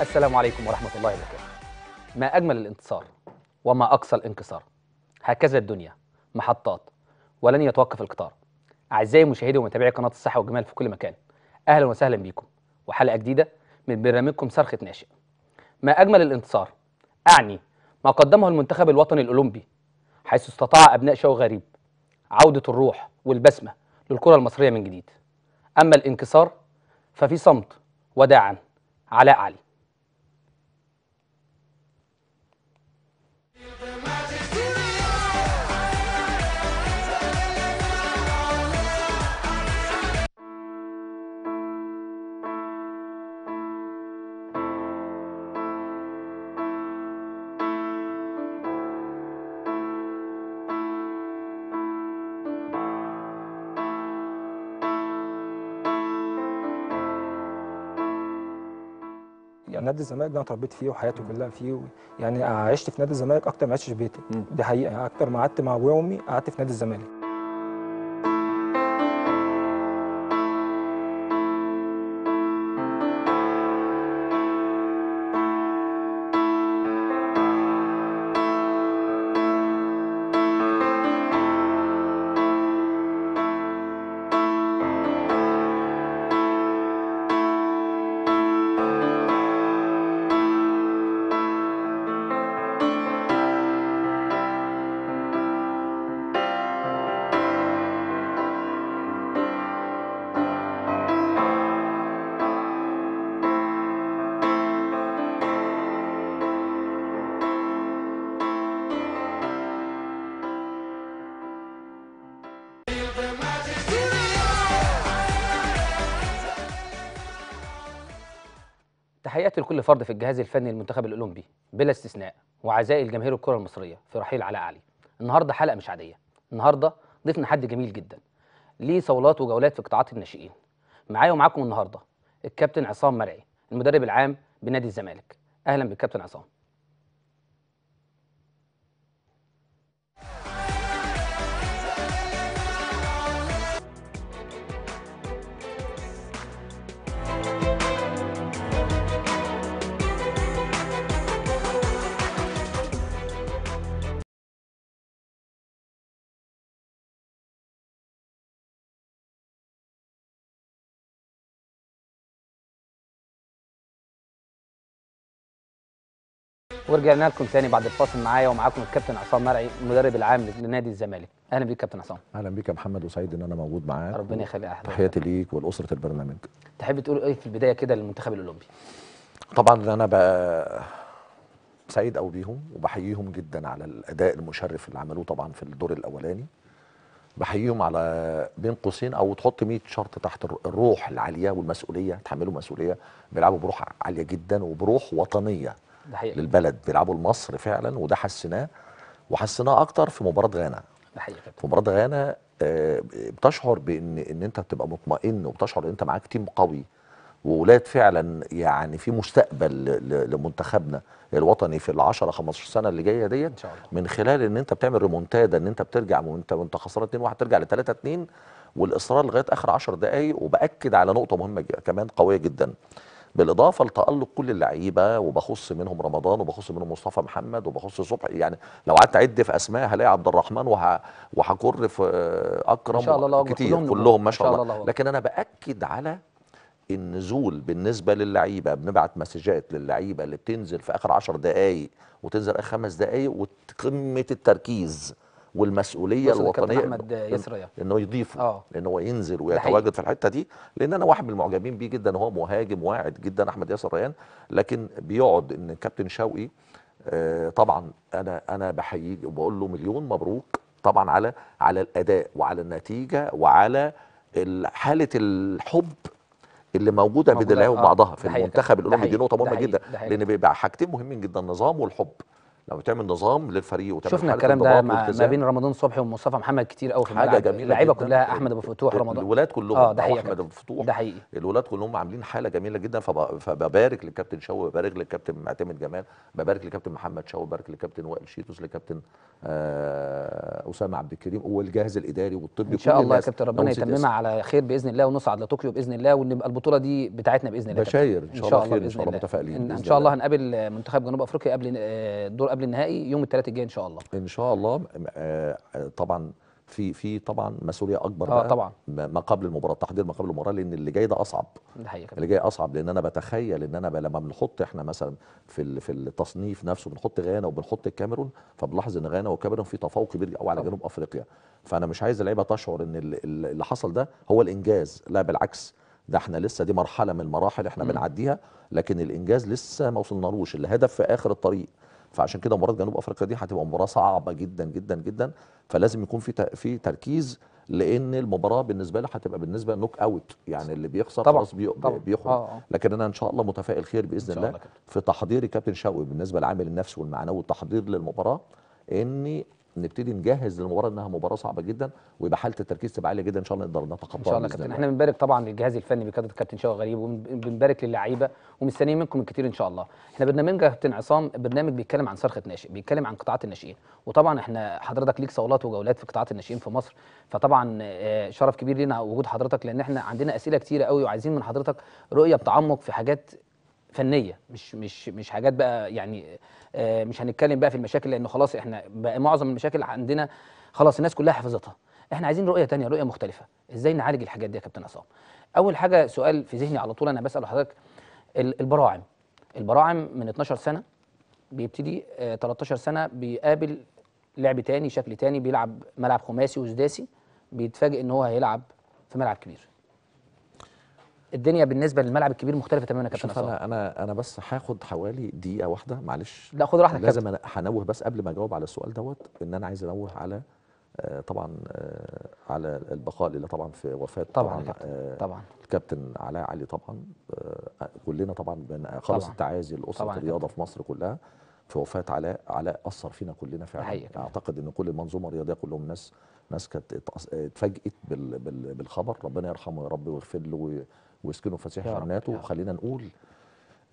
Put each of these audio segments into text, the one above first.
السلام عليكم ورحمة الله وبركاته ما أجمل الانتصار وما أقصى الانكسار هكذا الدنيا محطات ولن يتوقف القطار أعزائي مشاهدي ومتابعي قناة الصحة والجمال في كل مكان أهلا وسهلا بكم وحلقة جديدة من برنامجكم صرخة ناشئ ما أجمل الانتصار أعني ما قدمه المنتخب الوطني الأولمبي حيث استطاع أبناء شو غريب عودة الروح والبسمة للكرة المصرية من جديد أما الانكسار ففي صمت وداعا علاء علي نادي الزمالك ده انا تربيت فيه وحياتي كلها فيه يعني عشت في نادي الزمالك اكتر ما عشتش في بيتي دي حقيقه اكتر ما قعدت مع ابويا وامي قعدت في نادي الزمالك فرد في الجهاز الفني للمنتخب الاولمبي بلا استثناء وعزاء الجماهير الكره المصريه في رحيل علاء علي النهارده حلقه مش عاديه النهارده ضيفنا حد جميل جدا ليه صولات وجولات في قطاعات الناشئين معايا ومعاكم النهارده الكابتن عصام مرعي المدرب العام بنادي الزمالك اهلا بالكابتن عصام ورجعنا لكم تاني بعد الفاصل معايا ومعاكم الكابتن عصام مرعي المدرب العام لنادي الزمالك اهلا بيك كابتن عصام اهلا بيك يا محمد وسعيد ان انا موجود معاك ربنا يخليك احلى تحياتي ليك ولاسره البرنامج تحب تقول ايه في البدايه كده للمنتخب الاولمبي طبعا انا بقى سعيد قوي بيهم وبحييهم جدا على الاداء المشرف اللي عملوه طبعا في الدور الاولاني بحييهم على بين قوسين او تحط 100 شرط تحت الروح العاليه والمسؤوليه تحملوا مسؤوليه بيلعبوا بروح عاليه جدا وبروح وطنيه للبلد بيلعبوا لمصر فعلا وده حسيناه وحسيناه اكتر في مباراه غانا في مباراه غانا آه، بتشعر بان ان انت بتبقى مطمئن وبتشعر ان انت معاك تيم قوي وولاد فعلا يعني في مستقبل لمنتخبنا الوطني في ال 10 15 سنه اللي جايه ديت من خلال ان انت بتعمل ريمونتادا ان انت بترجع وانت وانت خسران 2 1 ترجع ل 3 2 والاصرار لغايه اخر 10 دقائق وباكد على نقطه مهمه كمان قويه جدا بالاضافه لتالق كل اللعيبه وبخص منهم رمضان وبخص منهم مصطفى محمد وبخص صبحي يعني لو قعدت اعد في اسماء هلاقي عبد الرحمن وهكر في اكرم إن شاء الله كتير كلهم, كلهم ما شاء الله, الله لكن انا باكد على النزول بالنسبه للعيبه بنبعت مسجات للعيبه اللي بتنزل في اخر 10 دقائق وتنزل اخر خمس دقائق وقمه التركيز والمسؤوليه الوطنيه احمد يسريه انه يضيفه آه. ان هو ينزل ويتواجد في الحته دي لان انا واحد من المعجبين بيه جدا هو مهاجم واعد جدا احمد ياسر ريان لكن بيقعد ان كابتن شوقي آه طبعا انا انا بحييه وبقول له مليون مبروك طبعا على على الاداء وعلى النتيجه وعلى حاله الحب اللي موجوده بين آه. بعضها في المنتخب الاولمبي دي نقطه مهمه جدا لان بيبقى حاجتين مهمين جدا النظام والحب لو تعمل نظام للفريق وتعمل شفنا الكلام ده ما بين رمضان صبحي ومصطفى محمد كتير قوي في الملعب حاجه جميله اللعيبه كلها احمد ابو فتوح رمضان الولاد كلهم اه ده حقيقي احمد ابو فتوح ده حقيقي الولاد كلهم عاملين حاله جميله جدا فببارك للكابتن شوقي ببارك للكابتن معتمد جمال ببارك للكابتن محمد شوقي ببارك للكابتن وائل شيتوس للكابتن آه اسامه عبد الكريم والجهاز الاداري والطبي ان شاء الله يا كابتن ربنا يتممها على خير باذن الله ونصعد لطوكيو باذن الله ونبقى البطوله دي بتاعتنا باذن الله بشاير ان شاء الله ان شاء الله متفائلين ان شاء الله هنقابل منتخب جنوب افريقيا قبل آه، دور قبل النهائي يوم الثلاث الجاي ان شاء الله ان شاء الله آه، طبعا في في طبعا مسؤوليه اكبر آه طبعا ما قبل المباراه تحضير ما قبل المباراه لان اللي جاي ده اصعب اللي جاي اصعب لان انا بتخيل ان انا لما بنحط احنا مثلا في في التصنيف نفسه بنحط غانا وبنحط الكاميرون فبنلاحظ ان غانا وكاميرون في تفوق كبير قوي على جنوب افريقيا فانا مش عايز اللعيبه تشعر ان اللي حصل ده هو الانجاز لا بالعكس ده احنا لسه دي مرحله من المراحل احنا م. بنعديها لكن الانجاز لسه ما وصلنالوش الهدف في اخر الطريق فعشان كده مباراه جنوب افريقيا دي هتبقى مباراه صعبه جدا جدا جدا فلازم يكون في في تركيز لان المباراه بالنسبه له هتبقى بالنسبه نوك اوت يعني اللي بيخسر خلاص بيخرج آه،, آه. لكن انا ان شاء الله متفائل خير باذن الله, الله في تحضير كابتن شوقي بالنسبه للعامل النفسي والمعنوي والتحضير للمباراه اني نبتدي نجهز للمباراه انها مباراه صعبه جدا ويبقى حاله التركيز تبقى عاليه جدا ان شاء الله نقدر نتخطاها ان شاء الله كابتن احنا بنبارك طبعا للجهاز الفني بقياده الكابتن شوقي غريب وبنبارك للعيبه ومستنيين منكم الكثير ان شاء الله احنا برنامج كابتن عصام برنامج بيتكلم عن صرخه ناشئ بيتكلم عن قطاعات الناشئين وطبعا احنا حضرتك ليك صولات وجولات في قطاعات الناشئين في مصر فطبعا آه، شرف كبير لينا وجود حضرتك لان احنا عندنا اسئله كثيره قوي وعايزين من حضرتك رؤيه بتعمق في حاجات فنيه مش مش مش حاجات بقى يعني آه، مش هنتكلم بقى في المشاكل لانه خلاص احنا بقى معظم المشاكل عندنا خلاص الناس كلها حفظتها احنا عايزين رؤيه تانية رؤيه مختلفه ازاي نعالج الحاجات دي يا كابتن عصام اول حاجه سؤال في ذهني على طول انا بسال حضرتك البراعم البراعم من 12 سنه بيبتدي 13 آه، سنه بيقابل لعب تاني شكل تاني بيلعب ملعب خماسي وسداسي بيتفاجئ ان هو هيلعب في ملعب كبير الدنيا بالنسبه للملعب الكبير مختلفه تماما يا كابتن شوف انا انا انا بس هاخد حوالي دقيقه واحده معلش لا خد راحتك لازم انا هنوه بس قبل ما اجاوب على السؤال دوت ان انا عايز انوه على آه طبعا آه على البقاء اللي طبعا في وفاه طبعا طبعا, آه طبعا الكابتن علاء علي طبعا آه، آه، كلنا طبعا من خلص التعازي لاسره الرياضه في مصر كلها في وفاه علاء علاء اثر فينا كلنا فعلا اعتقد ان كل المنظومه الرياضيه كلهم ناس ناس كانت اتفاجئت بالخبر ربنا يرحمه يا رب ويغفر له ويسكنوا فسيح جناته وخلينا نقول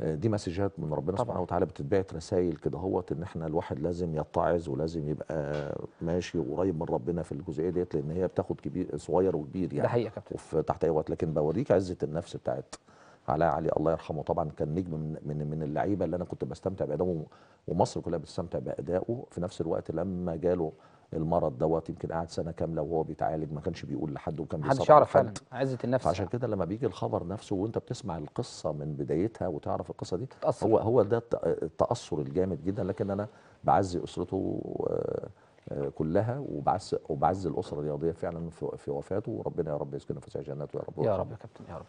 آه، دي مسجات من ربنا سبحانه وتعالى بتتبعت رسائل كده هوت ان احنا الواحد لازم يتعظ ولازم يبقى ماشي وقريب من ربنا في الجزئيه ديت لان هي بتاخد كبير صغير وكبير يعني ده حقيقه كابتن وفي تحت اي وقت لكن بوريك عزه النفس بتاعت علاء علي الله يرحمه طبعا كان نجم من من, من اللعيبه اللي انا كنت بستمتع بادائه ومصر كلها بتستمتع بادائه في نفس الوقت لما جاله المرض دوت يمكن قعد سنه كامله وهو بيتعالج ما كانش بيقول لحد وكان بيصرف محدش يعرف عزه النفس فعشان كده لما بيجي الخبر نفسه وانت بتسمع القصه من بدايتها وتعرف القصه دي تأثر. هو هو ده التاثر الجامد جدا لكن انا بعزي اسرته آه، آه، كلها وبعز وبعز الاسره الرياضيه فعلا في وفاته وربنا يا رب يسكنه في جناته يا رب يا رب يا كابتن يا رب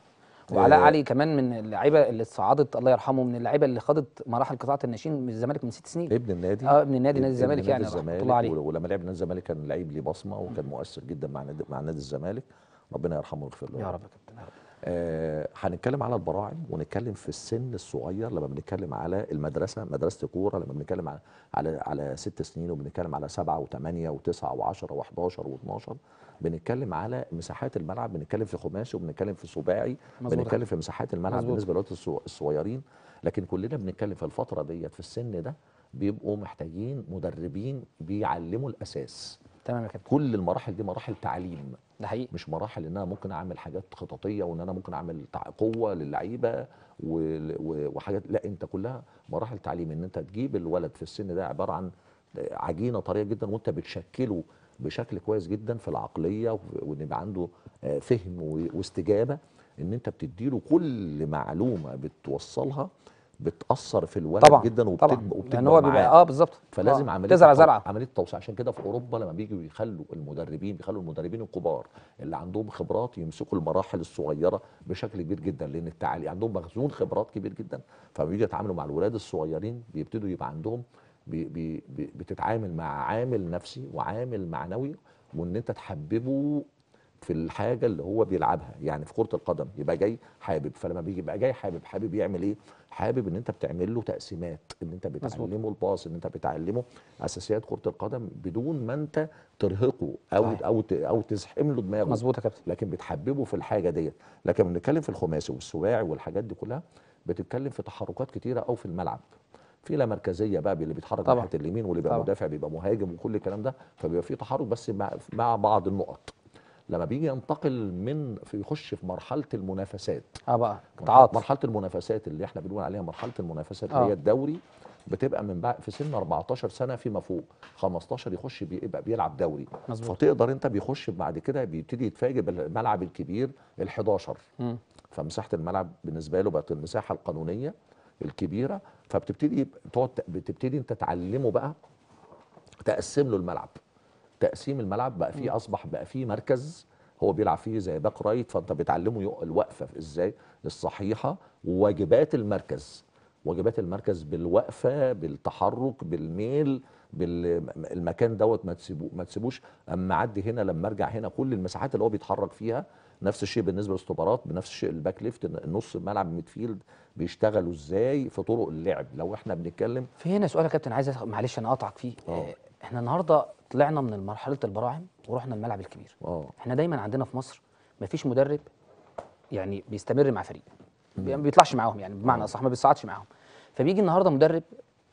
وعلاء آه. علي كمان من اللعيبه اللي صعدت الله يرحمه من اللعيبه اللي خدت مراحل قطاعه الناشئين من الزمالك من ست سنين ابن النادي اه ابن النادي نادي الزمالك يعني الزمالك الله عليه ولما لعب نادي الزمالك كان لعيب ليه بصمه وكان مؤثر جدا مع نادي مع نادي الزمالك ربنا يرحمه ويغفر له يا رب آه، هنتكلم على البراعم ونتكلم في السن الصغير لما بنتكلم على المدرسه مدرسه كوره لما بنتكلم على على على ست سنين وبنتكلم على سبعه وثمانيه وتسعه وعشره و12 بنتكلم على مساحات الملعب بنتكلم في خماسي وبنتكلم في سباعي بنتكلم في مساحات الملعب مزبوط. بالنسبه للولاد الصغيرين لكن كلنا بنتكلم في الفتره ديت في السن ده بيبقوا محتاجين مدربين بيعلموا الاساس تمام كابتن كل المراحل دي مراحل تعليم ده حقيقي مش مراحل ان انا ممكن اعمل حاجات خططيه وان انا ممكن اعمل قوه للعيبه وحاجات لا انت كلها مراحل تعليم ان انت تجيب الولد في السن ده عباره عن عجينه طريه جدا وانت بتشكله بشكل كويس جدا في العقليه وان يبقى عنده آه، فهم واستجابه ان انت بتديله كل معلومه بتوصلها بتاثر في الولد طبعا جدا وبتكبر طبعا وبتكبر لان هو بيبقى اه بالظبط فلازم آه. عمليه تزرع زرع عمليه التوسيع عشان كده في اوروبا لما بيجوا يخلوا المدربين بيخلوا المدربين الكبار اللي عندهم خبرات يمسكوا المراحل الصغيره بشكل كبير جدا لان التعالي عندهم مخزون خبرات كبير جدا فبييجوا يتعاملوا مع الولاد الصغيرين بيبتدوا يبقى عندهم بي بي بتتعامل مع عامل نفسي وعامل معنوي وان انت تحببه في الحاجه اللي هو بيلعبها يعني في كره القدم يبقى جاي حابب فلما بيجي يبقى جاي حابب حابب يعمل ايه حابب ان انت بتعمل له تقسيمات ان انت بتعلمه الباص ان انت بتعلمه اساسيات كره القدم بدون ما انت ترهقه او او او تزحم له دماغه مظبوط يا كابتن لكن بتحببه في الحاجه ديت لكن بنتكلم في الخماسي والسباعي والحاجات دي كلها بتتكلم في تحركات كتيره او في الملعب في لا مركزيه بقى اللي بيتحرك ناحيه اليمين واللي بيبقى مدافع بيبقى مهاجم وكل الكلام ده فبيبقى في تحرك بس مع بعض النقط لما بيجي ينتقل من في يخش في مرحله المنافسات اه بقى تعاطف مرحله المنافسات اللي احنا بنقول عليها مرحله المنافسات اللي آه. هي الدوري بتبقى من بعد في سن 14 سنه فيما فوق 15 يخش بيبقى بيلعب دوري مزبوط. فتقدر انت بيخش بعد كده بيبتدي يتفاجئ بالملعب الكبير ال11 فمساحه الملعب بالنسبه له بقت المساحه القانونيه الكبيره فبتبتدي تقعد بتبتدي انت تعلمه بقى تقسم له الملعب تقسيم الملعب بقى فيه اصبح بقى فيه مركز هو بيلعب فيه زي باك رايت فانت بتعلمه الوقفه ازاي الصحيحه وواجبات المركز واجبات المركز بالوقفه بالتحرك بالميل بالمكان دوت ما تسيبوه ما تسيبوش اما اعدي هنا لما ارجع هنا كل المساحات اللي هو بيتحرك فيها نفس الشيء بالنسبه للاستوبرات بنفس الشيء الباك ليفت نص الملعب الميدفيلد بيشتغلوا ازاي في طرق اللعب لو احنا بنتكلم في هنا سؤال يا كابتن عايز معلش انا اقطعك فيه أوه. آه، احنا النهارده طلعنا من مرحله البراعم ورحنا الملعب الكبير أوه. احنا دايما عندنا في مصر مفيش مدرب يعني بيستمر مع فريق ما بيطلعش معاهم يعني بمعنى اصح ما بيصعدش معاهم فبيجي النهارده مدرب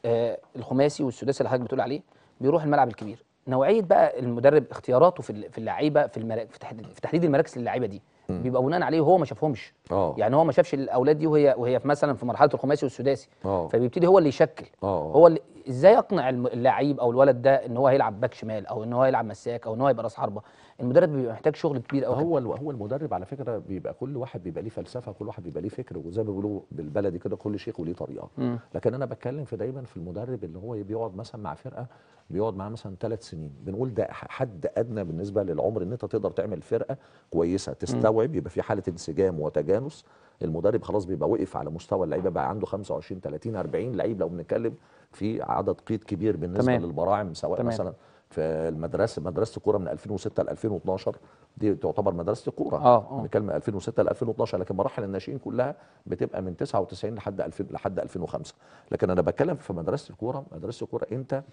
آه الخماسي والسداسي اللي حضرتك بتقول عليه بيروح الملعب الكبير نوعيه بقى المدرب اختياراته في في اللعيبه في, المراك... في تحديد في تحديد المراكز للعيبه دي بيبقى بناء عليه وهو ما شافهمش أوه. يعني هو ما شافش الاولاد دي وهي وهي في مثلا في مرحله الخماسي والسداسي أوه. فبيبتدي هو اللي يشكل أوه. هو اللي ازاي اقنع اللعيب او الولد ده ان هو هيلعب باك شمال او ان هو هيلعب مساك او ان هو هيبقى راس حربه المدرب بيبقى محتاج شغل كبير قوي هو هو المدرب على فكره بيبقى كل واحد بيبقى ليه فلسفه كل واحد بيبقى ليه فكر وزي ما بيقولوا بالبلدي كده كل شيخ وليه طريقه لكن انا بتكلم في دايما في المدرب اللي هو بيقعد مثلا مع فرقه بيقعد معاه مثلا ثلاث سنين بنقول ده حد ادنى بالنسبه للعمر ان انت تقدر تعمل فرقه كويسه تستوعب يبقى في حاله انسجام وتجانس المدرب خلاص بيبقى وقف على مستوى اللعيبه بقى عنده 25 30 40 لعيب لو بنتكلم في عدد قيد كبير بالنسبه تمام. للبراعم سواء تمام. مثلا في المدرسه مدرسه الكوره من 2006 ل 2012 دي تعتبر مدرسه الكوره اه, آه. بنتكلم 2006 ل 2012 لكن مراحل الناشئين كلها بتبقى من 99 لحد 2000 لحد 2005 لكن انا بتكلم في مدرسه الكوره مدرسه الكوره انت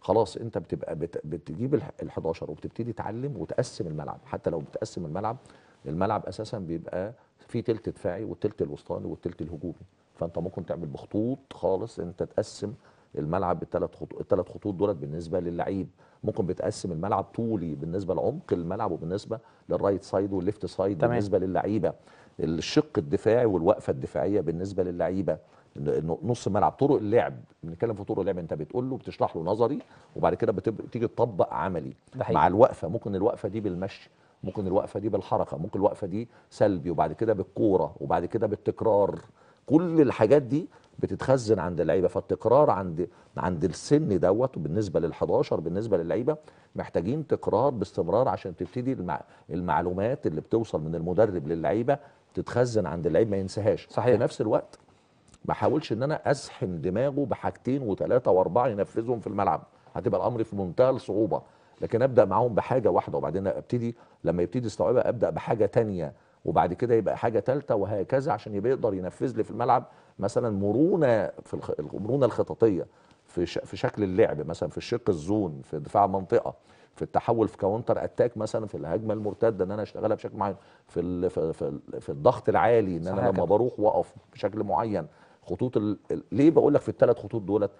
خلاص انت بتبقى بت... بتجيب ال 11 وبتبتدي تعلم وتقسم الملعب حتى لو بتقسم الملعب الملعب اساسا بيبقى في تلت دفاعي والتلت الوسطاني والتلت الهجومي فانت ممكن تعمل بخطوط خالص انت تقسم الملعب بالثلاث خطوط الثلاث خطوط دولت بالنسبه للعيب ممكن بتقسم الملعب طولي بالنسبه لعمق الملعب وبالنسبه للرايت سايد والليفت سايد تمام. بالنسبه للعيبه الشق الدفاعي والوقفه الدفاعيه بالنسبه للعيبه نص ملعب طرق اللعب بنتكلم في طرق اللعب انت بتقول له بتشرح له نظري وبعد كده بتيجي تطبق عملي بحقيقة. مع الوقفه ممكن الوقفه دي بالمشي ممكن الوقفه دي بالحركه ممكن الوقفه دي سلبي وبعد كده بالكوره وبعد كده بالتكرار كل الحاجات دي بتتخزن عند اللعيبه فالتكرار عند عند السن دوت وبالنسبه لل11 بالنسبه للعيبه محتاجين تكرار باستمرار عشان تبتدي المع... المعلومات اللي بتوصل من المدرب للعيبه تتخزن عند اللعيب ما ينساهاش صحيح. في نفس الوقت ما احاولش ان انا ازحم دماغه بحاجتين وثلاثه واربعه ينفذهم في الملعب هتبقى الامر في منتهى الصعوبه لكن ابدا معاهم بحاجه واحده وبعدين ابتدي لما يبتدي يستوعبها ابدا بحاجه تانية وبعد كده يبقى حاجه ثالثه وهكذا عشان يبقى يقدر ينفذ لي في الملعب مثلا مرونه في المرونه الخططيه في في شكل اللعب مثلا في الشق الزون في دفاع منطقه في التحول في كاونتر اتاك مثلا في الهجمه المرتده ان انا اشتغلها بشكل معين في في في الضغط العالي ان انا لما بروح واقف بشكل معين خطوط ال... ليه بقول لك في الثلاث خطوط دولت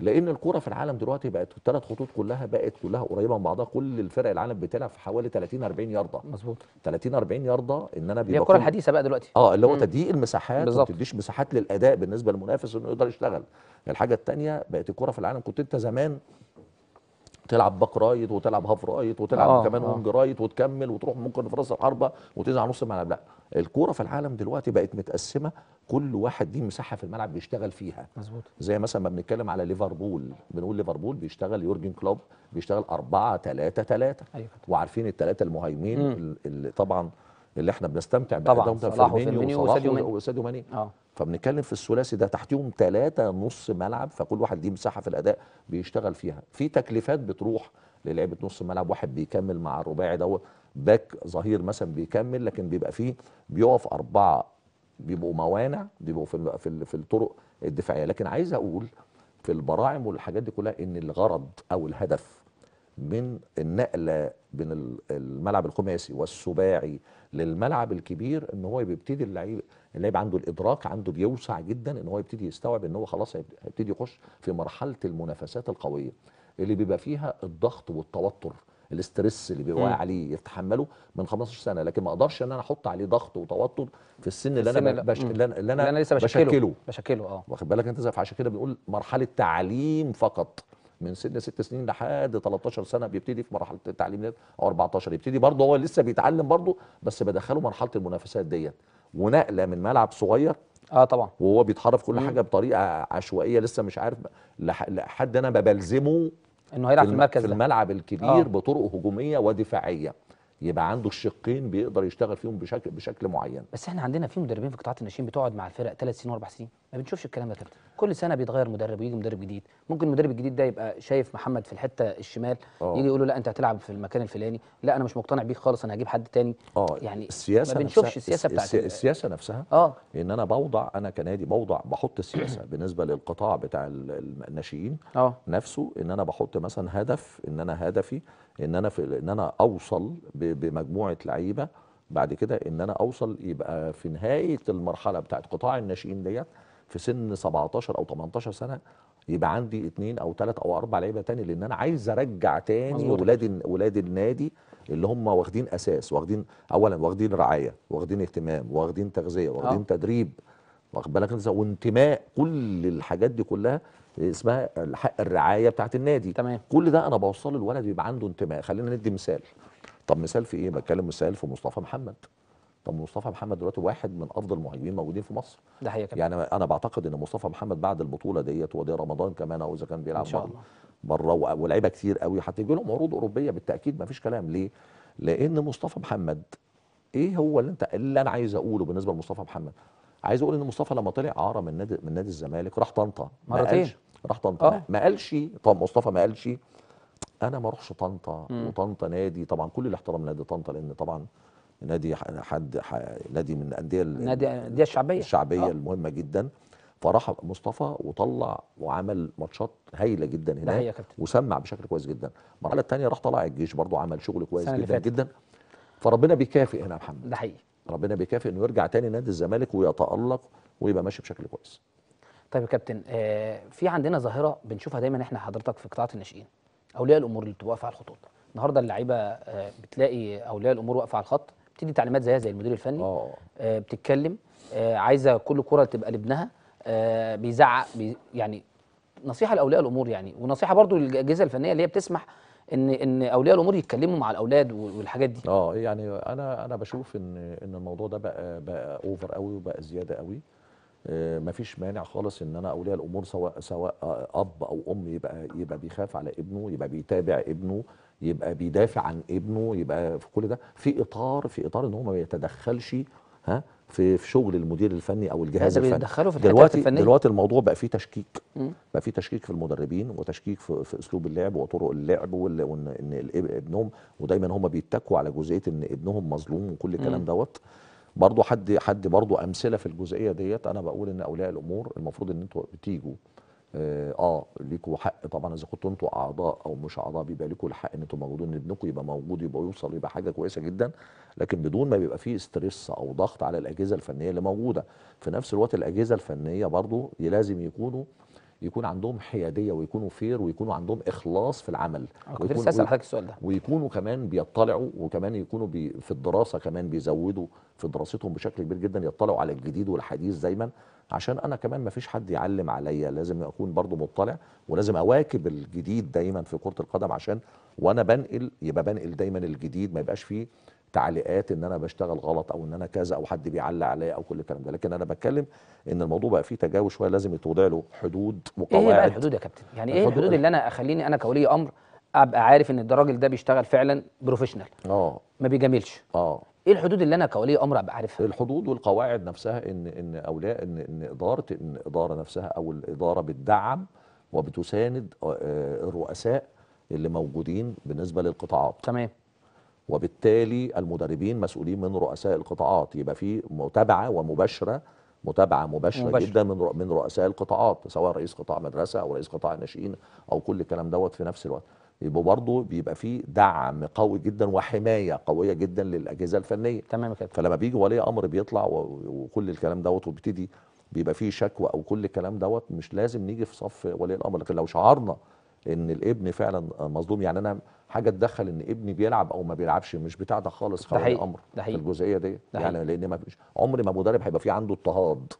لان الكوره في العالم دلوقتي بقت الثلاث خطوط كلها بقت كلها قريبه من بعضها كل الفرق العالم بتلعب في حوالي 30 40 يارده مظبوط 30 40 يارده ان انا بيبقى الكوره الحديثه بقى دلوقتي اه اللي هو تضييق المساحات ما بتديش مساحات للاداء بالنسبه للمنافس انه يقدر يشتغل الحاجه الثانيه بقت الكوره في العالم كنت انت زمان تلعب باك رايت وتلعب هاف رايت وتلعب آه كمان آه. رايت وتكمل وتروح ممكن في راس الحربه وتنزل على نص الملعب لا الكوره في العالم دلوقتي بقت متقسمه كل واحد ليه مساحه في الملعب بيشتغل فيها مظبوط زي مثلا ما بنتكلم على ليفربول بنقول ليفربول بيشتغل يورجن كلوب بيشتغل 4 3 3 أيوة. وعارفين الثلاثه المهيمين اللي طبعا اللي احنا بنستمتع بأدائهم فيرمينيو وساديو ماني وساديو ماني آه. فبنتكلم في الثلاثي ده تحتيهم ثلاثة نص ملعب فكل واحد ليه مساحة في الأداء بيشتغل فيها في تكليفات بتروح للعيبة نص ملعب واحد بيكمل مع الرباعي دوت باك ظهير مثلا بيكمل لكن بيبقى فيه بيقف أربعة بيبقوا موانع بيبقوا في في, في الطرق الدفاعية لكن عايز أقول في البراعم والحاجات دي كلها إن الغرض أو الهدف من النقله بين الملعب الخماسي والسباعي للملعب الكبير ان هو بيبتدي اللعيب اللعيب عنده الادراك عنده بيوسع جدا ان هو يبتدي يستوعب ان هو خلاص هيبتدي يخش في مرحله المنافسات القويه اللي بيبقى فيها الضغط والتوتر الاسترس اللي بيبقى عليه يتحمله من 15 سنه لكن ما اقدرش ان انا احط عليه ضغط وتوتر في السن اللي انا بش... اللي انا اللي انا لسه بشكله بشكله اه واخد بالك انت زي فعشان كده بنقول مرحله تعليم فقط من سن ست سنين لحد 13 سنه بيبتدي في مرحله التعليم او 14 يبتدي برضه هو لسه بيتعلم برضه بس بدخله مرحله المنافسات ديت ونقله من ملعب صغير اه طبعا وهو بيتحرك كل مم. حاجه بطريقه عشوائيه لسه مش عارف لحد انا ببلزمه انه هيلعب في المركز في الملعب الكبير آه. بطرق هجوميه ودفاعيه يبقى عنده الشقين بيقدر يشتغل فيهم بشكل بشكل معين بس احنا عندنا في مدربين في قطاعات الناشئين بتقعد مع الفرق ثلاث سنين واربع سنين ما بنشوفش الكلام ده كابتن كل سنه بيتغير مدرب ويجي مدرب جديد ممكن المدرب الجديد ده يبقى شايف محمد في الحته الشمال أوه. يجي يقول له لا انت هتلعب في المكان الفلاني لا انا مش مقتنع بيك خالص انا هجيب حد تاني اه يعني السياسه ما بنشوفش السياسه بتاعت السياسه نفسها اه ان انا بوضع انا كنادي بوضع بحط السياسه بالنسبه للقطاع بتاع الناشئين أوه. نفسه ان انا بحط مثلا هدف ان انا هدفي ان انا في ان انا اوصل بمجموعه لعيبه بعد كده ان انا اوصل يبقى في نهايه المرحله بتاعت قطاع الناشئين ديت في سن 17 او 18 سنه يبقى عندي اثنين او ثلاث او اربع لعيبه تاني لان انا عايز ارجع تاني ولاد ولاد النادي اللي هم واخدين اساس واخدين اولا واخدين رعايه واخدين اهتمام واخدين تغذيه آه. واخدين تدريب واخد بالك وانتماء كل الحاجات دي كلها اسمها حق الرعايه بتاعت النادي تمام. كل ده انا بوصله الولد يبقى عنده انتماء خلينا ندي مثال طب مثال في ايه بتكلم مثال في مصطفى محمد طب مصطفى محمد دلوقتي واحد من افضل المهاجمين موجودين في مصر ده حقيقة يعني انا بعتقد ان مصطفى محمد بعد البطوله ديت وده رمضان كمان او اذا كان بيلعب ان شاء الله بره ولاعيبه كتير قوي هتيجي لهم عروض اوروبيه بالتاكيد ما فيش كلام ليه؟ لان مصطفى محمد ايه هو اللي انت اللي انا عايز اقوله بالنسبه لمصطفى محمد؟ عايز اقول ان مصطفى لما طلع عاره من نادي من نادي الزمالك راح طنطا مرتين راح طنطا آه. ما قالش طب مصطفى ما قالش انا ما اروحش طنطا وطنطا نادي طبعا كل الاحترام لنادي طنطا لان طبعا نادي حد نادي من الانديه نادي الانديه الشعبيه الشعبيه آه. المهمه جدا فراح مصطفى وطلع وعمل ماتشات هايله جدا هناك وسمع بشكل كويس جدا المرحله الثانيه راح طلع الجيش برضه عمل شغل كويس جدا جدا فربنا بيكافئ هنا يا محمد ده حقيقي ربنا بيكافئ انه يرجع تاني نادي الزمالك ويتالق ويبقى ماشي بشكل كويس طيب يا كابتن آه في عندنا ظاهره بنشوفها دايما احنا حضرتك في قطاعات الناشئين اولياء الامور اللي بتبقى واقفه على الخطوط النهارده اللعيبه آه بتلاقي اولياء الامور واقفه على الخط بتدي تعليمات زيها زي المدير الفني أوه. آه بتتكلم آه، عايزه كل كره تبقى لابنها آه، بيزعق بي يعني نصيحه لاولياء الامور يعني ونصيحه برضو للاجهزه الفنيه اللي هي بتسمح ان ان اولياء الامور يتكلموا مع الاولاد والحاجات دي اه يعني انا انا بشوف ان ان الموضوع ده بقى بقى اوفر قوي وبقى زياده قوي آه، ما فيش مانع خالص ان انا اولياء الامور سواء سواء آه، اب او ام يبقى يبقى بيخاف على ابنه يبقى بيتابع ابنه يبقى بيدافع عن ابنه يبقى في كل ده في اطار في اطار ان هو ما يتدخلش ها في في شغل المدير الفني او الجهاز الفني بيتدخلوا في دلوقتي الفنية. دلوقتي الموضوع بقى فيه تشكيك مم. بقى فيه تشكيك في المدربين وتشكيك في, في اسلوب اللعب وطرق اللعب وان ابنهم ودايما هم بيتكوا على جزئيه ان ابنهم مظلوم وكل الكلام دوت برضو حد حد برضو امثله في الجزئيه ديت انا بقول ان اولياء الامور المفروض ان انتوا بتيجوا اه, آه ليكوا حق طبعا اذا كنتوا انتوا اعضاء او مش اعضاء بيبقى ليكوا الحق ان انتوا موجودين ان ابنكم يبقى موجود يبقى يوصل يبقى حاجه كويسه جدا لكن بدون ما بيبقى فيه ستريس او ضغط على الاجهزه الفنيه اللي موجوده في نفس الوقت الاجهزه الفنيه برضو لازم يكونوا يكون عندهم حياديه ويكونوا فير ويكونوا عندهم اخلاص في العمل كنت لسه حضرتك السؤال ده ويكونوا كمان بيطلعوا وكمان يكونوا بي في الدراسه كمان بيزودوا في دراستهم بشكل كبير جدا يطلعوا على الجديد والحديث دايما عشان انا كمان ما فيش حد يعلم عليا لازم اكون برضو مطلع ولازم اواكب الجديد دايما في كره القدم عشان وانا بنقل يبقى بنقل دايما الجديد ما يبقاش فيه تعليقات ان انا بشتغل غلط او ان انا كذا او حد بيعلق عليا او كل الكلام ده لكن انا بتكلم ان الموضوع بقى فيه تجاوز شويه لازم يتوضع له حدود وقواعد ايه بقى الحدود يا كابتن يعني ايه الحدود إيه؟ اللي انا اخليني انا كولي امر ابقى عارف ان الراجل ده بيشتغل فعلا بروفيشنال اه ما بيجاملش اه ايه الحدود اللي انا كولي امر ابقى عارفها الحدود والقواعد نفسها ان ان اولياء ان ان اداره ان اداره نفسها او الاداره بتدعم وبتساند آه، آه، الرؤساء اللي موجودين بالنسبه للقطاعات تمام وبالتالي المدربين مسؤولين من رؤساء القطاعات يبقى في متابعه ومباشره متابعه مباشره مباشر. جدا من من رؤساء القطاعات سواء رئيس قطاع مدرسه او رئيس قطاع ناشئين او كل الكلام دوت في نفس الوقت يبقى برضه بيبقى في دعم قوي جدا وحمايه قويه جدا للاجهزه الفنيه تمام كده فلما بيجي ولي امر بيطلع وكل الكلام دوت وبيبتدي بيبقى فيه شكوى او كل الكلام دوت مش لازم نيجي في صف ولي الامر لكن لو شعرنا ان الابن فعلا مظلوم يعني انا حاجه تدخل ان ابني بيلعب او ما بيلعبش مش بتاع ده خالص خالص الامر ده في الجزئيه دي يعني لان ما فيش عمر ما مدرب هيبقى في عنده اضطهاد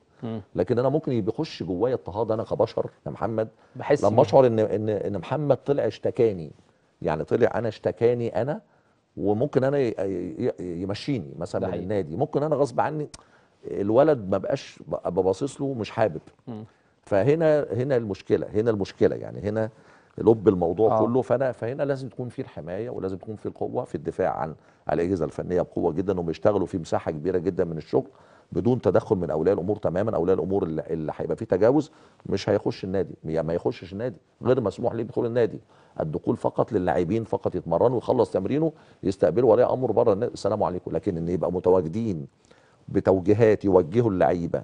لكن انا ممكن يخش جوايا اضطهاد انا كبشر يا محمد بحس لما يعني. اشعر ان ان ان محمد طلع اشتكاني يعني طلع انا اشتكاني انا وممكن انا يمشيني مثلا من النادي ممكن انا غصب عني الولد ما بقاش ببصص له مش حابب فهنا هنا المشكله هنا المشكله يعني هنا لب الموضوع آه. كله فانا فهنا لازم تكون في الحمايه ولازم تكون في القوه في الدفاع عن الاجهزه الفنيه بقوه جدا وبيشتغلوا في مساحه كبيره جدا من الشغل بدون تدخل من اولياء الامور تماما اولياء الامور اللي هيبقى فيه تجاوز مش هيخش النادي يعني ما يخشش النادي غير مسموح ليه بدخول النادي الدخول فقط للاعبين فقط يتمرنوا ويخلص تمرينه يستقبلوا ولي امر بره السلام عليكم لكن ان يبقى متواجدين بتوجيهات يوجهوا اللعيبه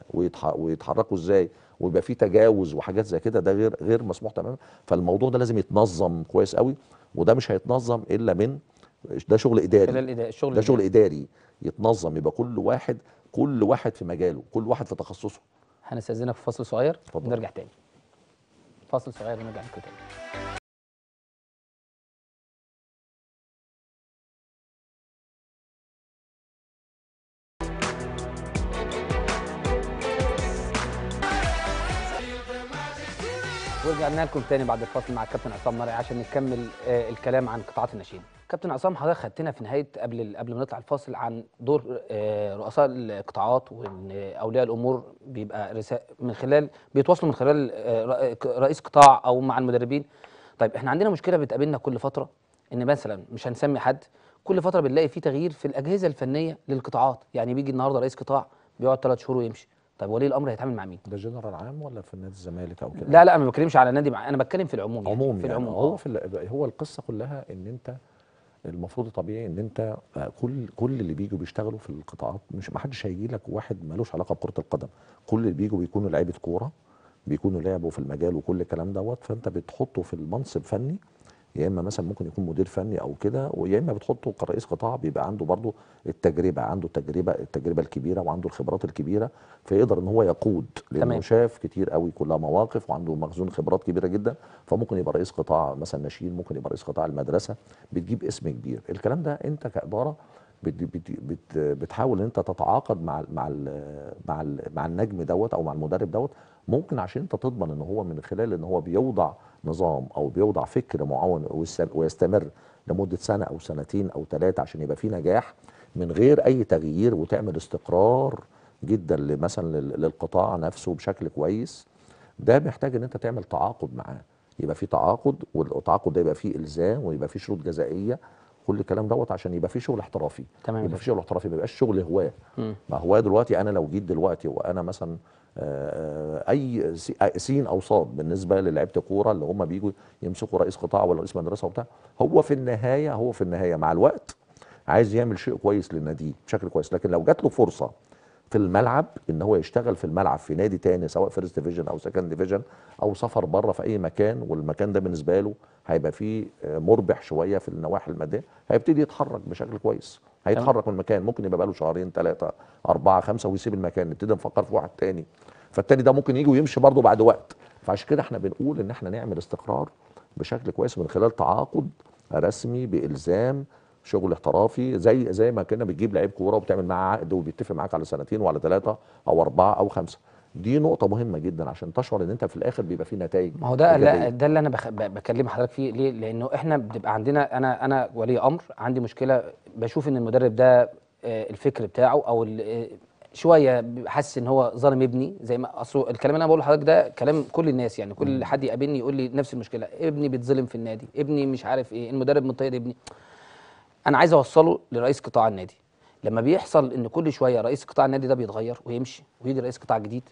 ويتحركوا ازاي ويبقى في تجاوز وحاجات زي كده ده غير غير مسموح تماما فالموضوع ده لازم يتنظم كويس قوي وده مش هيتنظم الا من ده شغل اداري ده شغل ده شغل اداري يتنظم يبقى كل واحد كل واحد في مجاله كل واحد في تخصصه هنستاذنك في فصل صغير ونرجع تاني فصل صغير ونرجع لكم تاني ورجعنا لكم تاني بعد الفاصل مع الكابتن عصام مرعي عشان نكمل آه، الكلام عن قطاعات الناشئين. كابتن عصام حضرتك خدتنا في نهايه قبل قبل ما نطلع الفاصل عن دور آه، رؤساء القطاعات وان اولياء الامور بيبقى من خلال بيتواصلوا من خلال آه، رئيس قطاع او مع المدربين. طيب احنا عندنا مشكله بتقابلنا كل فتره ان مثلا مش هنسمي حد كل فتره بنلاقي في تغيير في الاجهزه الفنيه للقطاعات، يعني بيجي النهارده رئيس قطاع بيقعد ثلاث شهور ويمشي. طيب ولي الامر هيتعامل مع مين؟ ده جنرال عام ولا في نادي الزمالك او كده؟ لا لا انا ما بتكلمش على نادي مع... انا بتكلم في العموم يعني في يعني. العموم يعني هو آه. في هو القصه كلها ان انت المفروض طبيعي ان انت كل كل اللي بيجوا بيشتغلوا في القطاعات مش ما حدش هيجي لك واحد ملوش علاقه بكره القدم كل اللي بيجوا بيكونوا لعيبه كوره بيكونوا لعبوا في المجال وكل الكلام دوت فانت بتحطه في المنصب فني يا اما مثلا ممكن يكون مدير فني او كده ويا اما بتحطه كرئيس قطاع بيبقى عنده برضه التجربه عنده التجربه التجربه الكبيره وعنده الخبرات الكبيره فيقدر ان هو يقود لانه تمام. شاف كتير قوي كلها مواقف وعنده مخزون خبرات كبيره جدا فممكن يبقى رئيس قطاع مثلا ناشئين ممكن يبقى رئيس قطاع المدرسه بتجيب اسم كبير الكلام ده انت كاداره بت بت بتحاول ان انت تتعاقد مع مع مع مع النجم دوت او مع المدرب دوت ممكن عشان انت تضمن ان هو من خلال ان هو بيوضع نظام او بيوضع فكر معاون ويستمر لمده سنه او سنتين او ثلاثه عشان يبقى في نجاح من غير اي تغيير وتعمل استقرار جدا مثلا للقطاع نفسه بشكل كويس ده محتاج ان انت تعمل تعاقد معاه يبقى في تعاقد والتعاقد ده يبقى فيه الزام ويبقى فيه شروط جزائيه كل الكلام دوت عشان يبقى فيه شغل احترافي تمام يبقى فيه شغل احترافي ما يبقاش شغل هواه ما هواه دلوقتي انا لو جيت دلوقتي وانا مثلا اي سين او صاد بالنسبه للعبت الكوره اللي هم بيجوا يمسكوا رئيس قطاع ولا رئيس مدرسه وبتاع هو في النهايه هو في النهايه مع الوقت عايز يعمل شيء كويس للنادي بشكل كويس لكن لو جات له فرصه في الملعب ان هو يشتغل في الملعب في نادي تاني سواء فيرست ديفيجن او سكند ديفيجن او سفر بره في اي مكان والمكان ده بالنسبه له هيبقى فيه آه، مربح شويه في النواحي الماديه هيبتدي يتحرك بشكل كويس هيتحرك من مكان ممكن يبقى له شهرين ثلاثه اربعه خمسه ويسيب المكان نبتدي نفكر في واحد تاني فالتاني ده ممكن يجي ويمشي برضه بعد وقت فعشان كده احنا بنقول ان احنا نعمل استقرار بشكل كويس من خلال تعاقد رسمي بالزام شغل احترافي زي زي ما كنا بتجيب لعيب كوره وبتعمل معاه عقد وبيتفق معاك على سنتين وعلى ثلاثه او اربعه او خمسه دي نقطة مهمة جدا عشان تشعر ان انت في الاخر بيبقى فيه نتائج ما هو ده لا ده اللي انا بخ... بكلم حضرتك فيه ليه؟ لانه احنا بتبقى عندنا انا انا ولي امر عندي مشكلة بشوف ان المدرب ده آه، الفكر بتاعه او آه، شويه حاسس ان هو ظالم ابني زي ما اصل الكلام اللي انا بقوله لحضرتك ده كلام كل الناس يعني كل حد يقابلني يقول لي نفس المشكله ابني بيتظلم في النادي ابني مش عارف ايه المدرب مطير ابني انا عايز اوصله لرئيس قطاع النادي لما بيحصل ان كل شويه رئيس قطاع النادي ده بيتغير ويمشي ويجي رئيس قطاع جديد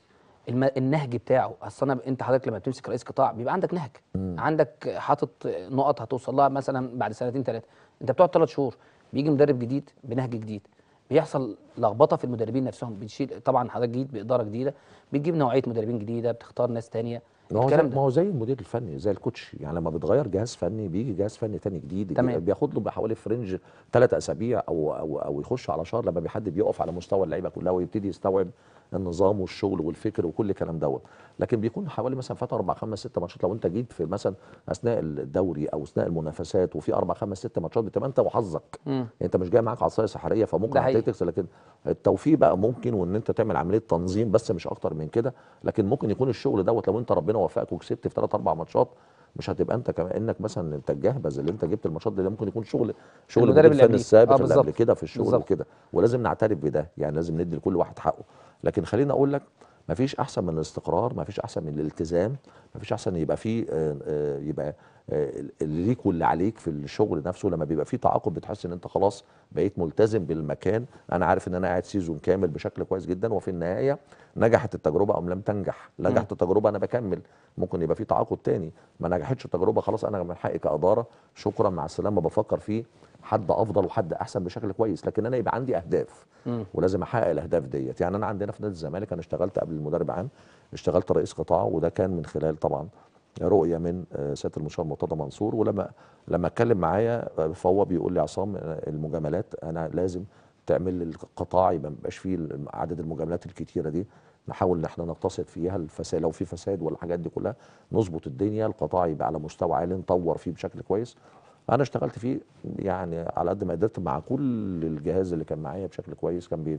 الم... النهج بتاعه اصل انا انت حضرتك لما بتمسك رئيس قطاع بيبقى عندك نهج مم. عندك حاطط نقط هتوصل لها مثلا بعد سنتين ثلاثه انت بتقعد ثلاث شهور بيجي مدرب جديد بنهج جديد بيحصل لخبطه في المدربين نفسهم بتشيل طبعا حضرتك جديد باداره جديده بتجيب نوعيه مدربين جديده بتختار ناس ثانيه ما هو ما هو زي المدير الفني زي الكوتش يعني لما بتغير جهاز فني بيجي جهاز فني تاني جديد تمام. بياخد له بحوالي فرنج ثلاث اسابيع او او او يخش على شهر لما حد بيقف على مستوى اللعيبه كلها ويبتدي يستوعب النظام والشغل والفكر وكل الكلام دوت لكن بيكون حوالي مثلا فات اربع خمس ست ماتشات لو انت جيت في مثلا اثناء الدوري او اثناء المنافسات وفي اربع خمس ست ماتشات بتبقى انت وحظك يعني انت مش جاي معاك عصايه سحريه فممكن تكسب لكن التوفيق بقى ممكن وان انت تعمل عمليه تنظيم بس مش اكتر من كده لكن ممكن يكون الشغل دوت لو انت ربنا ربنا وفقك وكسبت في ثلاث اربع ماتشات مش هتبقى انت كمان انك مثلا انت الجهبذ اللي انت جبت الماتشات دي ممكن يكون شغل شغل المدرب الفني السابق آه اللي قبل كده في الشغل وكده ولازم نعترف بده يعني لازم ندي لكل واحد حقه لكن خليني اقول لك ما فيش احسن من الاستقرار ما فيش احسن من الالتزام ما فيش احسن يبقى في آه، آه، يبقى آه، اللي ليك واللي عليك في الشغل نفسه لما بيبقى في تعاقد بتحس ان انت خلاص بقيت ملتزم بالمكان انا عارف ان انا قاعد سيزون كامل بشكل كويس جدا وفي النهايه نجحت التجربه او لم تنجح نجحت التجربه انا بكمل ممكن يبقى في تعاقد تاني ما نجحتش التجربه خلاص انا من حقي كاداره شكرا مع السلامه بفكر فيه حد افضل وحد احسن بشكل كويس لكن انا يبقى عندي اهداف ولازم احقق الاهداف ديت يعني انا عندنا في نادي الزمالك انا اشتغلت قبل المدرب عام اشتغلت رئيس قطاع وده كان من خلال طبعا رؤيه من آه، سياده المشير مرتضى منصور ولما لما اتكلم معايا آه، فهو بيقول لي عصام آه، المجاملات انا لازم تعمل القطاع يبقى ما يبقاش فيه عدد المجاملات الكتيره دي نحاول ان احنا نقتصد فيها الفساد لو في فساد والحاجات دي كلها نظبط الدنيا القطاع يبقى على مستوى عالي نطور فيه بشكل كويس انا اشتغلت فيه يعني على قد ما قدرت مع كل الجهاز اللي كان معايا بشكل كويس كان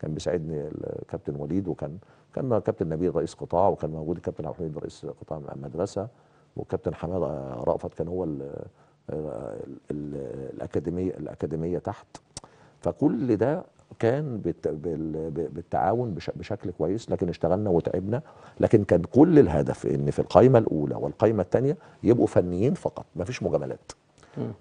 كان بيساعدني الكابتن وليد وكان كان كابتن نبيل رئيس قطاع وكان موجود الكابتن عبد الحميد رئيس قطاع المدرسه والكابتن حماده رأفت كان هو الـ الـ الـ الاكاديميه الاكاديميه تحت فكل ده كان بالتعاون بشكل كويس لكن اشتغلنا وتعبنا لكن كان كل الهدف ان في القائمه الاولى والقائمه الثانيه يبقوا فنيين فقط مفيش مجاملات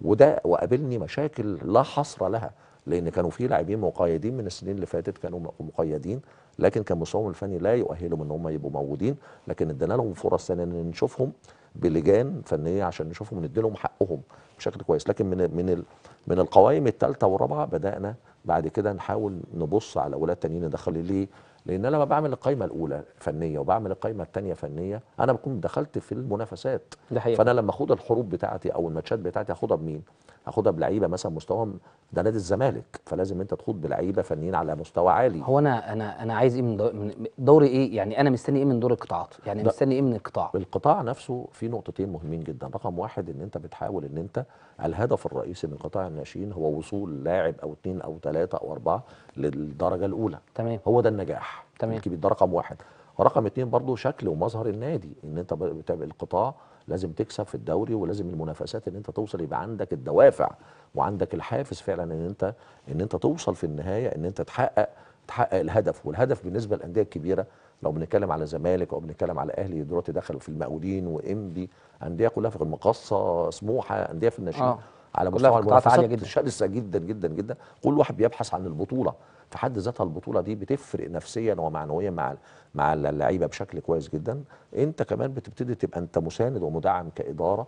وده وقابلني مشاكل لا حصر لها لان كانوا في لاعبين مقيدين من السنين اللي فاتت كانوا مقيدين لكن كان مستواهم الفني لا يؤهلهم ان هم يبقوا موجودين لكن ادينا لهم فرص ثانيه ان نشوفهم بلجان فنيه عشان نشوفهم ندي لهم حقهم بشكل كويس لكن من من من القوائم الثالثه والرابعه بدانا بعد كده نحاول نبص على اولاد تانيين ندخل ليه لان انا لما بعمل القائمه الاولى فنيه وبعمل القائمه الثانيه فنيه انا بكون دخلت في المنافسات ده فانا لما اخد الحروب بتاعتي او الماتشات بتاعتي هاخدها بمين هاخدها بلعيبه مثلا مستواهم ده نادي الزمالك فلازم انت تخوض بلعيبه فنيين على مستوى عالي هو انا انا انا عايز ايه من دوري ايه يعني انا مستني ايه من دور القطاعات يعني مستني ايه من القطاع القطاع نفسه في نقطتين مهمين جدا رقم واحد ان انت بتحاول ان انت الهدف الرئيسي من قطاع الناشئين هو وصول لاعب او اثنين او ثلاثه او اربعه للدرجه الاولى تمام هو ده النجاح تمام الكبير ده رقم واحد رقم اتنين برضه شكل ومظهر النادي ان انت بتعمل القطاع لازم تكسب في الدوري ولازم المنافسات ان انت توصل يبقى عندك الدوافع وعندك الحافز فعلا ان انت ان انت توصل في النهايه ان انت تحقق تحقق الهدف والهدف بالنسبه للانديه الكبيره لو بنتكلم على زمالك او بنتكلم على اهلي دلوقتي دخلوا في المقاولين وانبي انديه كلها في المقصه سموحه انديه في الناشئين آه. على مستوى المنافسه عاليه جدا شرسه جدا جدا جدا كل واحد بيبحث عن البطوله في حد ذاتها البطوله دي بتفرق نفسيا ومعنويا مع مع اللعيبه بشكل كويس جدا انت كمان بتبتدي تبقى انت مساند ومدعم كاداره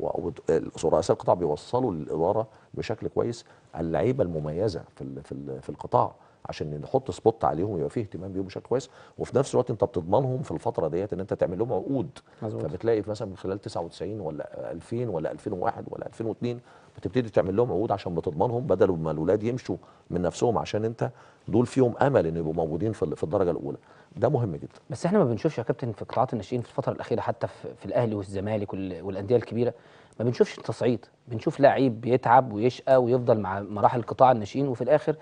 ورؤساء القطاع بيوصلوا للاداره بشكل كويس اللعيبه المميزه في في, في القطاع عشان نحط سبوت عليهم ويبقى فيه اهتمام بيهم بشكل كويس وفي نفس الوقت انت بتضمنهم في الفتره ديت ان انت تعمل لهم عقود مزبوط. فبتلاقي مثلا من خلال 99 ولا 2000 ولا 2001 ولا 2002 بتبتدي تعمل لهم عقود عشان بتضمنهم بدل ما الاولاد يمشوا من نفسهم عشان انت دول فيهم امل ان يبقوا موجودين في الدرجه الاولى ده مهم جدا بس احنا ما بنشوفش يا كابتن في قطاعات الناشئين في الفتره الاخيره حتى في, الاهلي والزمالك والانديه الكبيره ما بنشوفش التصعيد بنشوف لعيب بيتعب ويشقى ويفضل مع مراحل قطاع الناشئين وفي الاخر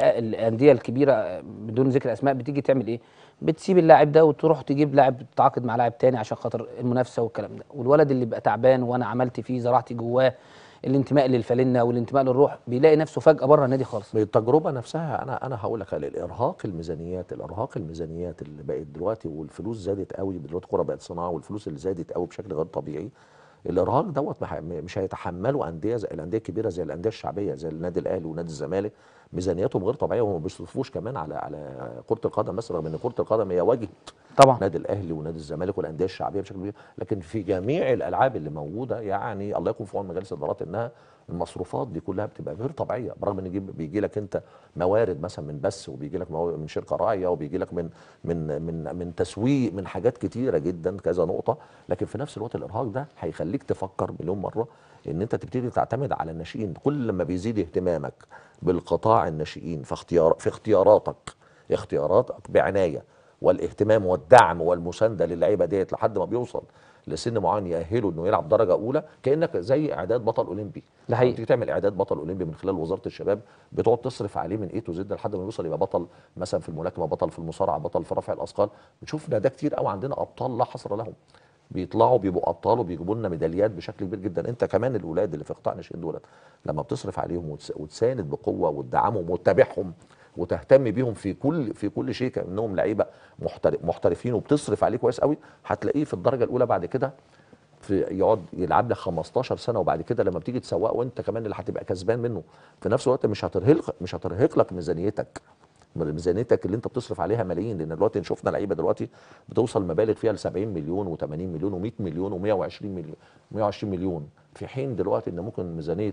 الانديه الكبيره بدون ذكر اسماء بتيجي تعمل ايه بتسيب اللاعب ده وتروح تجيب لاعب تعاقد مع لاعب تاني عشان خاطر المنافسه والكلام ده والولد اللي بقى تعبان وانا عملت فيه زرعت جواه الانتماء للفلنة والانتماء للروح بيلاقي نفسه فجاه بره النادي خالص التجربه نفسها انا انا هقول لك الارهاق الميزانيات الارهاق الميزانيات اللي بقت دلوقتي والفلوس زادت قوي دلوقتي كره بقت صناعه والفلوس اللي زادت قوي بشكل غير طبيعي الارهاق دوت مش هيتحمله انديه زي الانديه الكبيره زي الانديه الشعبيه زي النادي الاهلي ونادي الزمالك ميزانياتهم غير طبيعيه وما بيصرفوش كمان على على كره القدم بس رغم ان كره القدم هي واجهه طبعا نادي الاهلي ونادي الزمالك والانديه الشعبيه بشكل كبير لكن في جميع الالعاب اللي موجوده يعني الله يكون في عون مجالس الادارات انها المصروفات دي كلها بتبقى غير طبيعيه برغم ان بيجي لك انت موارد مثلا من بس وبيجي لك من شركه راعيه وبيجي لك من من من من تسويق من حاجات كتيره جدا كذا نقطه لكن في نفس الوقت الارهاق ده هيخليك تفكر مليون مره ان انت تبتدي تعتمد على الناشئين كل ما بيزيد اهتمامك بالقطاع الناشئين في اختيار في اختياراتك اختياراتك بعنايه والاهتمام والدعم والمسانده للعيبه ديت لحد ما بيوصل لسن معين يأهله انه يلعب درجه اولى كانك زي اعداد بطل اولمبي ده حقيقي تيجي تعمل اعداد بطل اولمبي من خلال وزاره الشباب بتقعد تصرف عليه من اي تو زد لحد ما يوصل يبقى بطل مثلا في الملاكمه بطل في المصارعه بطل في رفع الاثقال بتشوف ده كتير قوي عندنا ابطال لا حصر لهم بيطلعوا بيبقوا ابطال وبيجيبوا لنا ميداليات بشكل كبير جدا انت كمان الولاد اللي في قطاع ناشئين دولت لما بتصرف عليهم وتساند بقوه وتدعمهم وتتابعهم وتهتم بيهم في كل في كل شيء كانهم لعيبه محترفين وبتصرف عليه كويس قوي هتلاقيه في الدرجه الاولى بعد كده في يقعد يلعب لك 15 سنه وبعد كده لما بتيجي تسوقه وانت كمان اللي هتبقى كسبان منه في نفس الوقت مش هترهق مش هترهق لك ميزانيتك ميزانيتك اللي انت بتصرف عليها ملايين لان دلوقتي شفنا لعيبه دلوقتي بتوصل مبالغ فيها ل 70 مليون و80 مليون و100 مليون و120 مليون 120 مليون في حين دلوقتي ان ممكن ميزانيه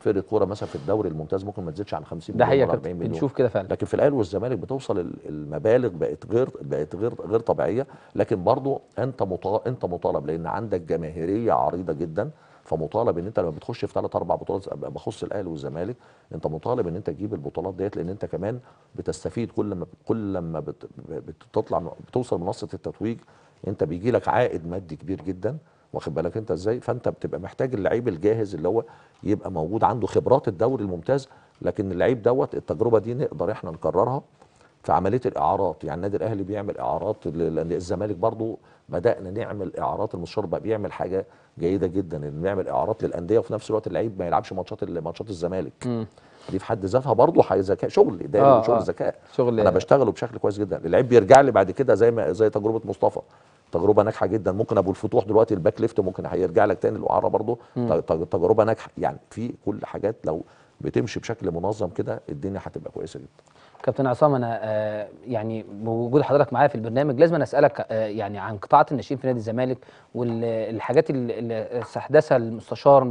فرقه كوره مثلا في الدوري الممتاز ممكن ما تزيدش عن 50 ده مليون ده حقيقي بنشوف كده فعلا لكن في الاهلي والزمالك بتوصل المبالغ بقت غير بقت غير غير طبيعيه لكن برضو انت مطالب انت مطالب لان عندك جماهيريه عريضه جدا فمطالب ان انت لما بتخش في ثلاث اربع بطولات بخص الاهلي والزمالك انت مطالب ان انت تجيب البطولات ديت لان انت كمان بتستفيد كل ما كل ما بتطلع بتوصل منصه التتويج انت بيجي لك عائد مادي كبير جدا واخد بالك انت ازاي فانت بتبقى محتاج اللعيب الجاهز اللي هو يبقى موجود عنده خبرات الدوري الممتاز لكن اللعيب دوت التجربه دي نقدر احنا نكررها في عمليه الاعارات يعني النادي الاهلي بيعمل اعارات الزمالك برضو بدانا نعمل اعارات المستشار بقى بيعمل حاجه جيده جدا ان نعمل اعارات للانديه وفي نفس الوقت اللعيب ما يلعبش ماتشات ماتشات الزمالك دي في حد ذاتها برضه ذكاء شغل ده آه شغل آه. ذكاء آه شغل انا بشتغله بشكل كويس جدا اللعيب بيرجع لي بعد كده زي ما زي تجربه مصطفى تجربه ناجحه جدا ممكن ابو الفتوح دلوقتي الباك ليفت ممكن هيرجع لك تاني الاعاره برضه تجربه ناجحه يعني في كل حاجات لو بتمشي بشكل منظم كده الدنيا هتبقى كويسه جدا كابتن عصام انا آه، يعني بوجود حضرتك معايا في البرنامج لازم أنا اسالك آه، يعني عن قطاع الناشئين في نادي الزمالك والحاجات اللي استحدثها المستشار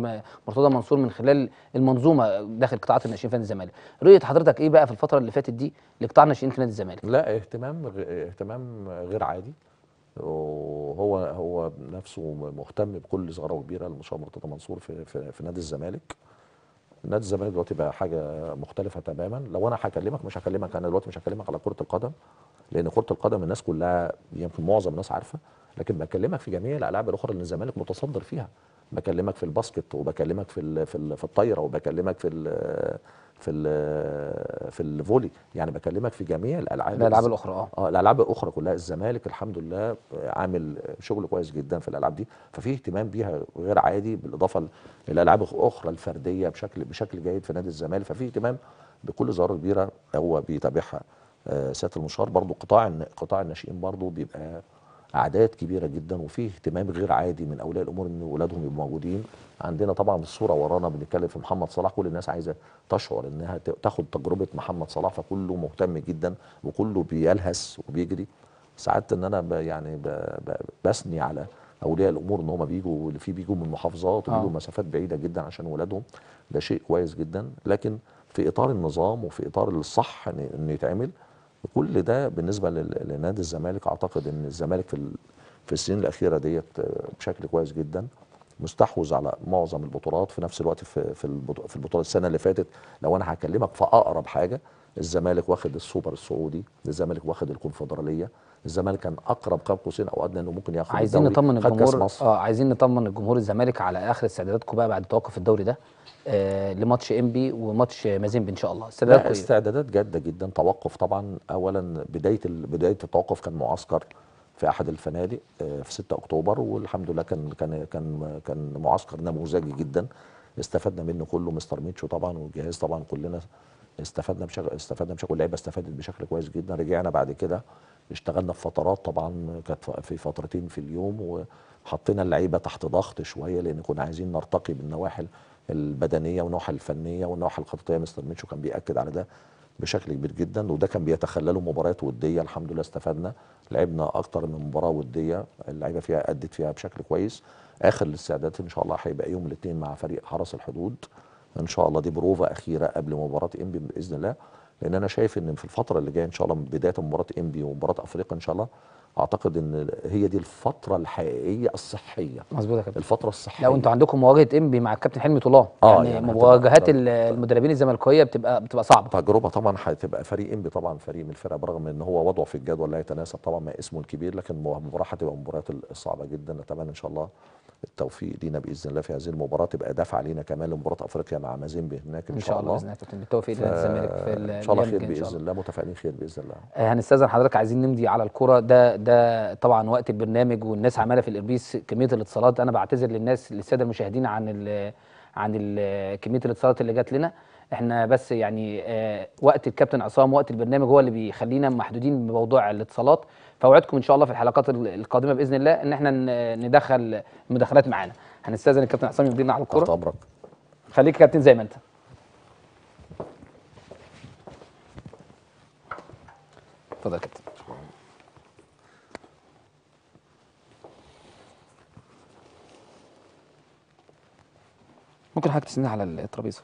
مرتضى منصور من خلال المنظومه داخل قطاع الناشئين في نادي الزمالك رؤيه حضرتك ايه بقى في الفتره اللي فاتت دي لقطاع الناشئين في نادي الزمالك لا اهتمام اهتمام غير عادي وهو هو نفسه مهتم بكل صغيره وكبيره المستشار مرتضى منصور في, في, في نادي الزمالك نادي الزمالك دلوقتي بقى حاجه مختلفه تماما لو انا هكلمك مش هكلمك انا دلوقتي مش هكلمك على كره القدم لان كره القدم الناس كلها يمكن معظم الناس عارفه لكن بكلمك في جميع الالعاب الاخرى اللي الزمالك متصدر فيها بكلمك في الباسكت وبكلمك في في الطايره وبكلمك في في في الفولي يعني بكلمك في جميع الالعاب الالعاب الاخرى اه اه الالعاب الاخرى كلها الزمالك الحمد لله عامل شغل كويس جدا في الالعاب دي ففي اهتمام بيها غير عادي بالاضافه للالعاب الاخرى الفرديه بشكل بشكل جيد في نادي الزمالك ففي اهتمام بكل ظاهره كبيره هو بيتابعها آه، سياده المشار برضو قطاع قطاع الناشئين برضو بيبقى اعداد كبيره جدا وفي اهتمام غير عادي من اولياء الامور ان اولادهم يبقوا موجودين عندنا طبعا الصوره ورانا بنتكلم في محمد صلاح كل الناس عايزه تشعر انها تاخد تجربه محمد صلاح فكله مهتم جدا وكله بيلهس وبيجري سعدت ان انا ب يعني ب ب بثني على اولياء الامور ان هم بيجوا اللي فيه بيجوا من محافظات وبيجوا آه. مسافات بعيده جدا عشان ولادهم ده شيء كويس جدا لكن في اطار النظام وفي اطار الصح ان يتعمل كل ده بالنسبه لنادي الزمالك اعتقد ان الزمالك في في السنين الاخيره ديت بشكل كويس جدا مستحوذ على معظم البطولات في نفس الوقت في في البطوله السنه اللي فاتت لو انا هكلمك في اقرب حاجه الزمالك واخد السوبر السعودي الزمالك واخد الكونفدراليه الزمالك كان اقرب قاب قوسين او ادنى انه ممكن ياخد عايزين نطمن الجمهور اه عايزين نطمن الجمهور الزمالك على اخر استعداداتكم بقى بعد توقف الدوري ده آه لماتش انبي وماتش مازيمبي ان شاء الله استعدادات إيه؟ استعدادات جاده جدا توقف طبعا اولا بدايه بدايه التوقف كان معسكر في احد الفنادق آه في 6 اكتوبر والحمد لله كان كان كان كان معسكر نموذجي جدا استفدنا منه كله مستر ميتشو طبعا والجهاز طبعا كلنا استفدنا بشكل استفدنا بشكل اللعيبه استفادت بشكل كويس جدا رجعنا بعد كده اشتغلنا في فترات طبعا كانت في فترتين في اليوم وحطينا اللعيبه تحت ضغط شويه لان كنا عايزين نرتقي بالنواحي البدنيه والنواحي الفنيه والنواحي الخططيه مستر ميتشو كان بياكد على ده بشكل كبير جدا وده كان بيتخلله مباريات وديه الحمد لله استفدنا لعبنا اكتر من مباراه وديه اللعيبه فيها ادت فيها بشكل كويس اخر الاستعدادات ان شاء الله هيبقى يوم الاثنين مع فريق حرس الحدود ان شاء الله دي بروفه اخيره قبل مباراه انبي باذن الله لان انا شايف ان في الفتره اللي جايه ان شاء الله من بدايه مباراه انبي ومباراه افريقيا ان شاء الله اعتقد ان هي دي الفتره الحقيقيه الصحيه مظبوط يا كابتن الفتره الصحيه لو انتوا عندكم مواجهه انبي مع الكابتن حلمي طلاه آه يعني, يعني مواجهات المدربين الزملكاويه بتبقى بتبقى صعبه تجربه طبعا هتبقى فريق انبي طبعا فريق من الفرق برغم ان هو وضعه في الجدول لا يتناسب طبعا مع اسمه الكبير لكن المباراه هتبقى من المباريات الصعبه جدا نتمنى ان شاء الله التوفيق لينا باذن الله في هذه المباراه تبقى دافعه علينا كمان لمباراه افريقيا مع مازيمبي هناك ان, إن شاء الله باذن الله بالتوفيق للزمالك في ان شاء الله خير باذن الله متفائلين خير باذن الله هنستاذن آه، يعني حضرتك عايزين نمضي على الكره ده ده طبعا وقت البرنامج والناس عماله في الاربيس كميه الاتصالات انا بعتذر للناس للساده المشاهدين عن الـ عن الـ كميه الاتصالات اللي جات لنا احنا بس يعني آه وقت الكابتن عصام وقت البرنامج هو اللي بيخلينا محدودين بموضوع الاتصالات فاوعدكم ان شاء الله في الحلقات القادمه باذن الله ان احنا ندخل المداخلات معانا هنستاذن الكابتن عصام يفضلنا على الكوره ابرك خليك كابتن زي ما انت اتفضل يا كابتن ممكن حضرتك تسندها على الترابيزه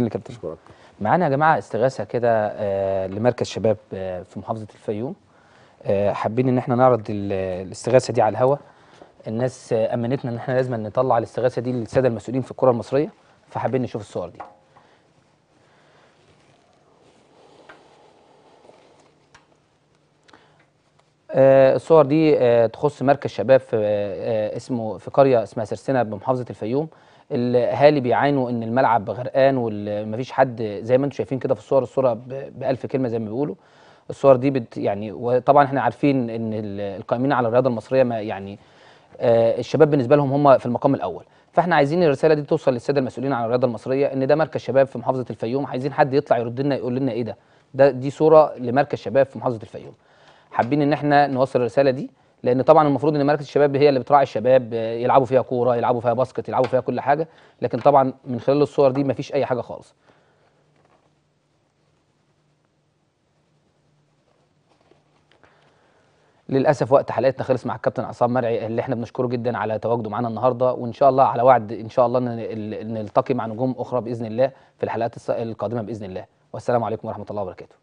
متشكرين لك كابتن شكرا معانا يا جماعه استغاثه كده آه، لمركز شباب آه، في محافظه الفيوم آه، حابين ان احنا نعرض الاستغاثه دي على الهواء الناس امنتنا ان احنا لازم نطلع الاستغاثه دي للساده المسؤولين في الكره المصريه فحابين نشوف الصور دي الصور دي تخص مركز شباب في اسمه في قريه اسمها سرسنه بمحافظه الفيوم الاهالي بيعانوا ان الملعب غرقان ومفيش حد زي ما انتم شايفين كده في الصور الصوره 1000 كلمه زي ما بيقولوا الصور دي بت يعني وطبعا احنا عارفين ان القائمين على الرياضه المصريه ما يعني آه الشباب بالنسبه لهم هم في المقام الاول فاحنا عايزين الرساله دي توصل للساده المسؤولين عن الرياضه المصريه ان ده مركز شباب في محافظه الفيوم عايزين حد يطلع يرد لنا يقول لنا ايه ده ده دي صوره لمركز شباب في محافظه الفيوم حابين ان احنا نوصل الرساله دي لان طبعا المفروض ان مركز الشباب هي اللي بتراعي الشباب يلعبوا فيها كوره يلعبوا فيها باسكت يلعبوا فيها كل حاجه لكن طبعا من خلال الصور دي مفيش اي حاجه خالص للاسف وقت حلقتنا خلص مع الكابتن عصام مرعي اللي احنا بنشكره جدا على تواجده معانا النهارده وان شاء الله على وعد ان شاء الله نلتقي مع نجوم اخرى باذن الله في الحلقات القادمه باذن الله والسلام عليكم ورحمه الله وبركاته